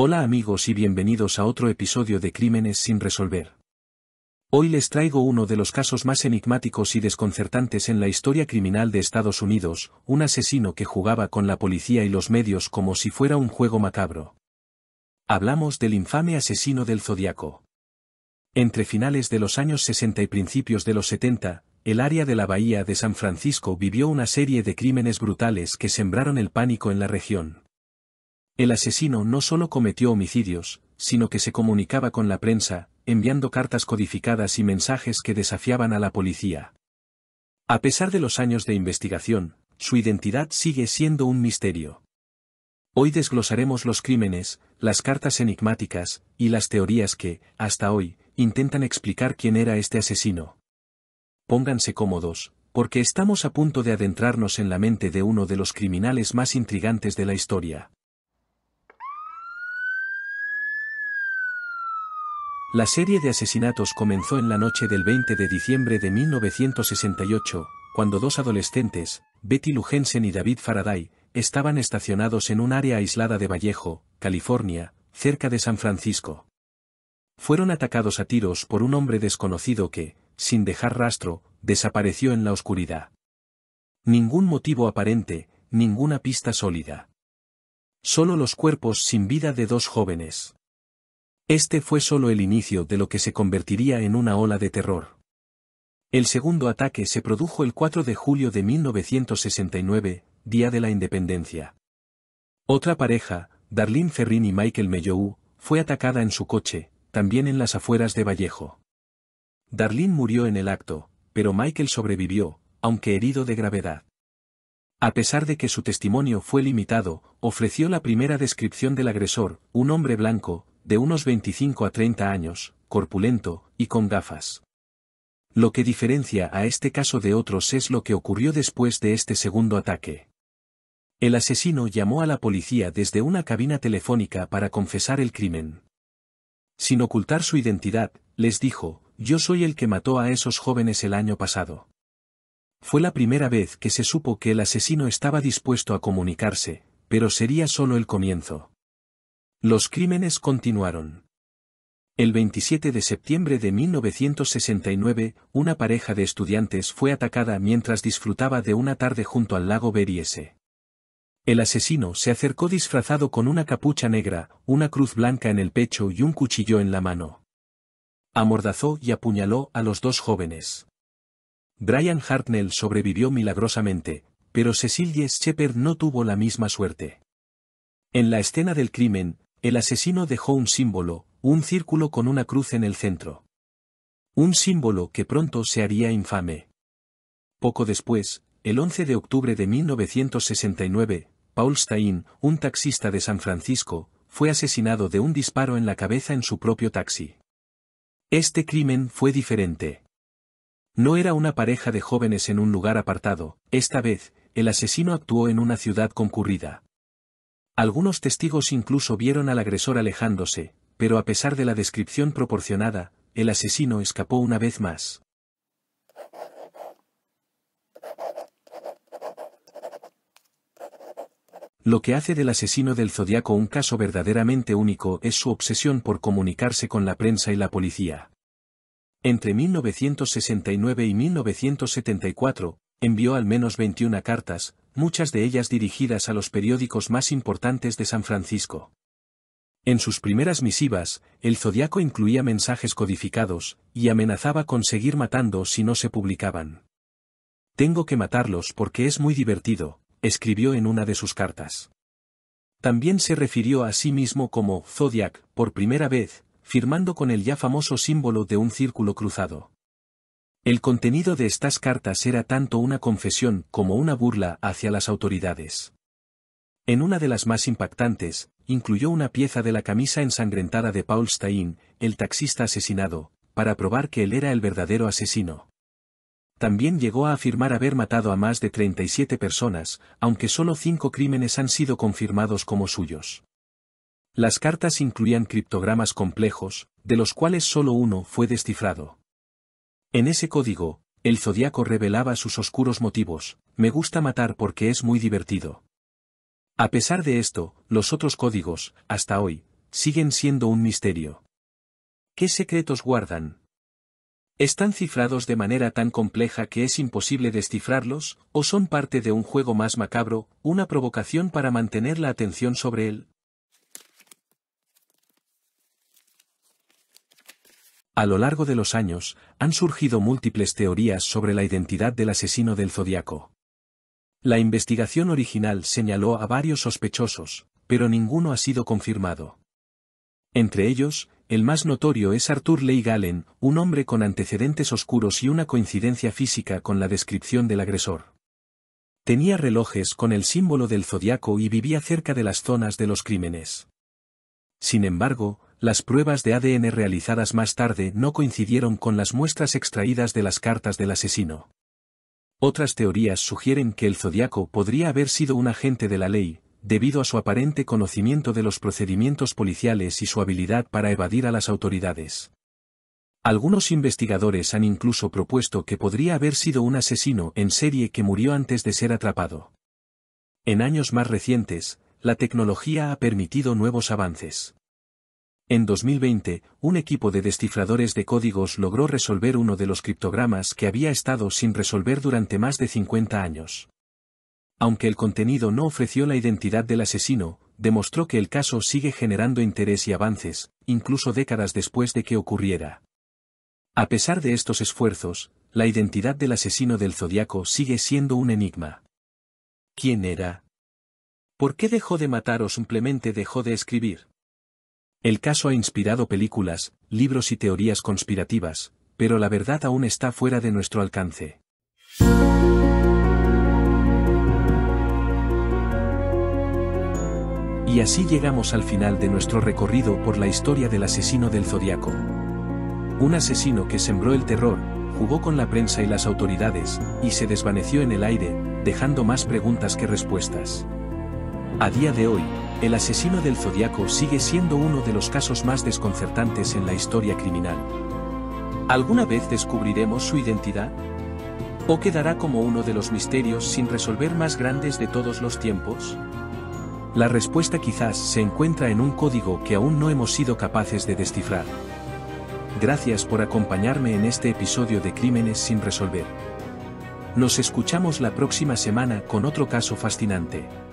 Hola amigos y bienvenidos a otro episodio de Crímenes sin resolver. Hoy les traigo uno de los casos más enigmáticos y desconcertantes en la historia criminal de Estados Unidos, un asesino que jugaba con la policía y los medios como si fuera un juego macabro. Hablamos del infame asesino del Zodiaco. Entre finales de los años 60 y principios de los 70, el área de la bahía de San Francisco vivió una serie de crímenes brutales que sembraron el pánico en la región. El asesino no solo cometió homicidios, sino que se comunicaba con la prensa, enviando cartas codificadas y mensajes que desafiaban a la policía. A pesar de los años de investigación, su identidad sigue siendo un misterio. Hoy desglosaremos los crímenes, las cartas enigmáticas, y las teorías que, hasta hoy, intentan explicar quién era este asesino. Pónganse cómodos, porque estamos a punto de adentrarnos en la mente de uno de los criminales más intrigantes de la historia. La serie de asesinatos comenzó en la noche del 20 de diciembre de 1968, cuando dos adolescentes, Betty Lujensen y David Faraday, estaban estacionados en un área aislada de Vallejo, California, cerca de San Francisco. Fueron atacados a tiros por un hombre desconocido que, sin dejar rastro, desapareció en la oscuridad. Ningún motivo aparente, ninguna pista sólida. Solo los cuerpos sin vida de dos jóvenes. Este fue solo el inicio de lo que se convertiría en una ola de terror. El segundo ataque se produjo el 4 de julio de 1969, Día de la Independencia. Otra pareja, Darlene Ferrin y Michael Mellou, fue atacada en su coche, también en las afueras de Vallejo. Darlene murió en el acto, pero Michael sobrevivió, aunque herido de gravedad. A pesar de que su testimonio fue limitado, ofreció la primera descripción del agresor, un hombre blanco, de unos 25 a 30 años, corpulento, y con gafas. Lo que diferencia a este caso de otros es lo que ocurrió después de este segundo ataque. El asesino llamó a la policía desde una cabina telefónica para confesar el crimen. Sin ocultar su identidad, les dijo, yo soy el que mató a esos jóvenes el año pasado. Fue la primera vez que se supo que el asesino estaba dispuesto a comunicarse, pero sería solo el comienzo. Los crímenes continuaron. El 27 de septiembre de 1969, una pareja de estudiantes fue atacada mientras disfrutaba de una tarde junto al lago Beriese. El asesino se acercó disfrazado con una capucha negra, una cruz blanca en el pecho y un cuchillo en la mano. Amordazó y apuñaló a los dos jóvenes. Brian Hartnell sobrevivió milagrosamente, pero Cecilia Shepard no tuvo la misma suerte. En la escena del crimen, el asesino dejó un símbolo, un círculo con una cruz en el centro. Un símbolo que pronto se haría infame. Poco después, el 11 de octubre de 1969, Paul Stein, un taxista de San Francisco, fue asesinado de un disparo en la cabeza en su propio taxi. Este crimen fue diferente. No era una pareja de jóvenes en un lugar apartado, esta vez, el asesino actuó en una ciudad concurrida. Algunos testigos incluso vieron al agresor alejándose, pero a pesar de la descripción proporcionada, el asesino escapó una vez más. Lo que hace del asesino del zodiaco un caso verdaderamente único es su obsesión por comunicarse con la prensa y la policía. Entre 1969 y 1974, envió al menos 21 cartas, muchas de ellas dirigidas a los periódicos más importantes de San Francisco. En sus primeras misivas, el Zodiaco incluía mensajes codificados, y amenazaba con seguir matando si no se publicaban. Tengo que matarlos porque es muy divertido, escribió en una de sus cartas. También se refirió a sí mismo como Zodiac, por primera vez, firmando con el ya famoso símbolo de un círculo cruzado. El contenido de estas cartas era tanto una confesión como una burla hacia las autoridades. En una de las más impactantes, incluyó una pieza de la camisa ensangrentada de Paul Stein, el taxista asesinado, para probar que él era el verdadero asesino. También llegó a afirmar haber matado a más de 37 personas, aunque solo cinco crímenes han sido confirmados como suyos. Las cartas incluían criptogramas complejos, de los cuales solo uno fue descifrado. En ese código, el zodiaco revelaba sus oscuros motivos, me gusta matar porque es muy divertido. A pesar de esto, los otros códigos, hasta hoy, siguen siendo un misterio. ¿Qué secretos guardan? ¿Están cifrados de manera tan compleja que es imposible descifrarlos, o son parte de un juego más macabro, una provocación para mantener la atención sobre él? A lo largo de los años, han surgido múltiples teorías sobre la identidad del asesino del zodiaco. La investigación original señaló a varios sospechosos, pero ninguno ha sido confirmado. Entre ellos, el más notorio es Arthur Leigh Gallen, un hombre con antecedentes oscuros y una coincidencia física con la descripción del agresor. Tenía relojes con el símbolo del zodiaco y vivía cerca de las zonas de los crímenes. Sin embargo, las pruebas de ADN realizadas más tarde no coincidieron con las muestras extraídas de las cartas del asesino. Otras teorías sugieren que el zodiaco podría haber sido un agente de la ley, debido a su aparente conocimiento de los procedimientos policiales y su habilidad para evadir a las autoridades. Algunos investigadores han incluso propuesto que podría haber sido un asesino en serie que murió antes de ser atrapado. En años más recientes, la tecnología ha permitido nuevos avances. En 2020, un equipo de descifradores de códigos logró resolver uno de los criptogramas que había estado sin resolver durante más de 50 años. Aunque el contenido no ofreció la identidad del asesino, demostró que el caso sigue generando interés y avances, incluso décadas después de que ocurriera. A pesar de estos esfuerzos, la identidad del asesino del zodiaco sigue siendo un enigma. ¿Quién era? ¿Por qué dejó de matar o simplemente dejó de escribir? El caso ha inspirado películas, libros y teorías conspirativas, pero la verdad aún está fuera de nuestro alcance. Y así llegamos al final de nuestro recorrido por la historia del asesino del zodiaco. Un asesino que sembró el terror, jugó con la prensa y las autoridades, y se desvaneció en el aire, dejando más preguntas que respuestas. A día de hoy, el asesino del Zodiaco sigue siendo uno de los casos más desconcertantes en la historia criminal. ¿Alguna vez descubriremos su identidad? ¿O quedará como uno de los misterios sin resolver más grandes de todos los tiempos? La respuesta quizás se encuentra en un código que aún no hemos sido capaces de descifrar. Gracias por acompañarme en este episodio de Crímenes sin Resolver. Nos escuchamos la próxima semana con otro caso fascinante.